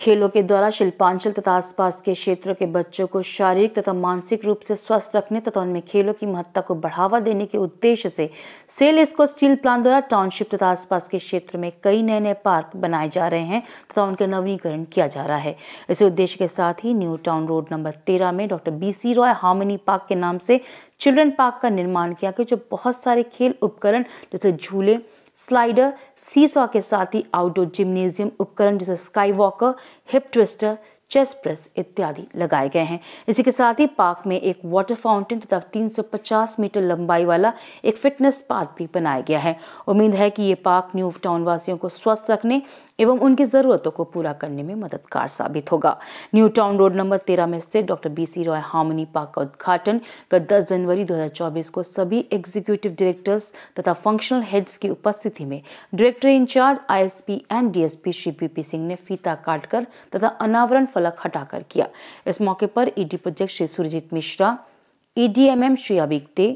खेलों के द्वारा शिल्पांचल तथा आसपास के क्षेत्रों के बच्चों को शारीरिक तथा मानसिक रूप से स्वस्थ रखने तथा उनमें खेलों की महत्ता को बढ़ावा देने के उद्देश्य से सेल इसको स्टील प्लांट द्वारा टाउनशिप तथा आसपास के क्षेत्र में कई नए नए पार्क बनाए जा रहे हैं तथा उनका नवीनीकरण किया जा रहा है इसी उद्देश्य के साथ ही न्यू टाउन रोड नंबर तेरह में doctor B C Roy harmony park के नाम से चिल्ड्रन पार्क का निर्माण किया गया जो बहुत सारे खेल उपकरण जैसे झूले स्लाइडर सीसॉ के साथ ही आउटडोर जिम्नेजियम उपकरण जैसे sky walker hip twister chest press इत्यादि लगाए गए हैं इसी के साथ ही पार्क में एक वाटर फाउंटेन तथा 350 मीटर लंबाई वाला एक फिटनेस पार्क भी बनाया गया है उम्मीद है कि ये पार्क न्यू टाउन वासियों को स्वस्थ रखने एवं उनकी ज़रूरतों को पूरा करने में मददगार साबित होगा न्यू टाउन रोड नंबर तेरह में स्थित doctor B C Roy harmony park का उद्घाटन गत दस जनवरी दो को सभी एग्जीक्यूटिव डायरेक्टर्स तथा फंक्शनल हेड्स की उपस्थिति में director incharge I and DSP Shri P Singh ने फीता काटकर तथा अनावरण फलक हटाकर किया इस मौके पर ED e project Shri Surjit Mishra EDMM e Shri Abik De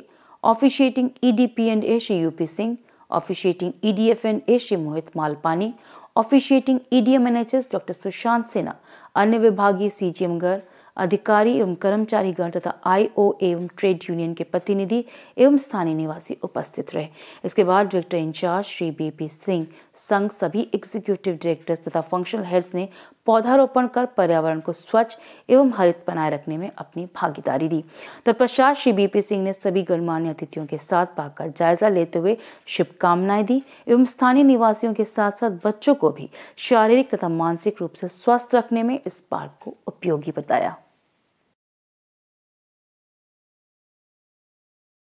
officiating EDP and A Shri U P Singh officiating EDF and A Shri Mohit Malpani officiating EDMNHS doctor Sushant Sinha अन्य विभागीय सी जी एमगढ़ अधिकारी एवं कर्मचारीगण तथा आईओ एवं ट्रेड यूनियन के प्रतिनिधि एवं स्थानीय निवासी उपस्थित रहे इसके बाद director incharge Shri B P Singh संघ सभी एग्जीक्यूटिव डायरेक्टर्स तथा फंक्शनल हेड्स ने पौधारोपण कर पर्यावरण को स्वच्छ एवं हरित बनाए रखने में अपनी भागीदारी दी तत्पश्चात श्री बी पी सिंह ने सभी गणमान्य अतिथियों के साथ बाग का जायजा लेते हुए शुभकामनाएं दी एवं स्थानीय निवासियों के साथ साथ बच्चों को भी शारीरिक तथा मानसिक रूप से स्वस्थ रखने में इस पार्क को उपयोगी बताया